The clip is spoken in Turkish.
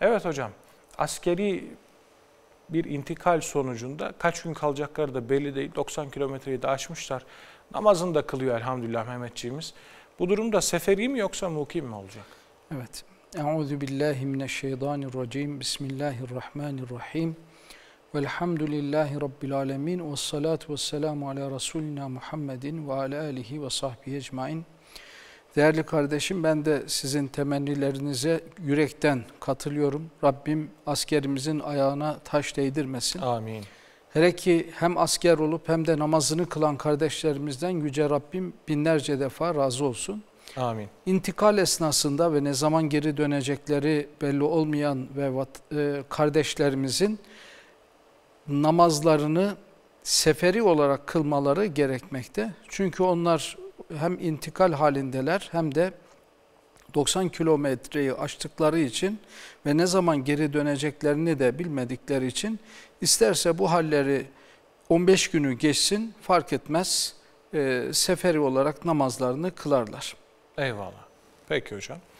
Evet hocam, askeri bir intikal sonucunda kaç gün kalacakları da belli değil. 90 kilometreyi de aşmışlar. Namazını da kılıyor elhamdülillah Mehmetçiğimiz. Bu durumda seferi mi yoksa mukim mi olacak? Evet. Euzu billahi mineşşeytanirracim. Bismillahirrahmanirrahim. Velhamdülillahi rabbil alamin. Ves salatu vesselamu ala rasulina Muhammedin ve ala alihi ve sahbihi ecmaîn. Değerli kardeşim ben de sizin temennilerinize yürekten katılıyorum. Rabbim askerimizin ayağına taş değdirmesin. Amin. Hele ki hem asker olup hem de namazını kılan kardeşlerimizden Yüce Rabbim binlerce defa razı olsun. Amin. İntikal esnasında ve ne zaman geri dönecekleri belli olmayan ve e, kardeşlerimizin namazlarını seferi olarak kılmaları gerekmekte. Çünkü onlar hem intikal halindeler hem de 90 kilometreyi aştıkları için ve ne zaman geri döneceklerini de bilmedikleri için isterse bu halleri 15 günü geçsin fark etmez e, seferi olarak namazlarını kılarlar. Eyvallah. Peki hocam.